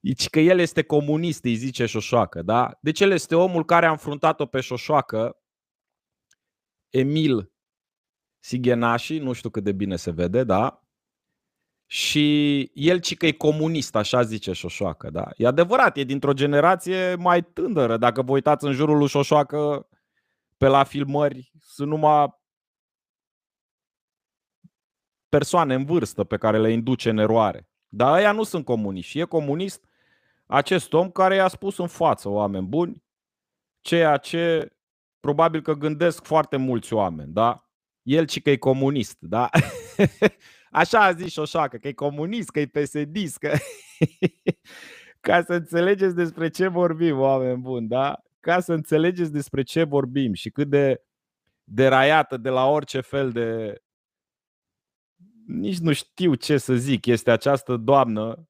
Ici deci că el este comunist, îi zice Șoșoacă, da? Deci el este omul care a înfruntat-o pe Șoșoacă, Emil Sighenași, nu știu cât de bine se vede, da? Și el ci că e comunist, așa zice Șoșoacă, da? E adevărat, e dintr-o generație mai tânără. Dacă vă uitați în jurul lui Șoșoacă, pe la filmări, sunt numai persoane în vârstă pe care le induce în eroare. Dar ăia nu sunt comuniști. E comunist acest om care i-a spus în față, oameni buni, ceea ce probabil că gândesc foarte mulți oameni, da? El și că e comunist, da? Așa a zis Șoșacă, că e comunist, că e psd că... Ca să înțelegeți despre ce vorbim, oameni buni, da? Ca să înțelegeți despre ce vorbim și cât de deraiată de la orice fel de nici nu știu ce să zic, este această doamnă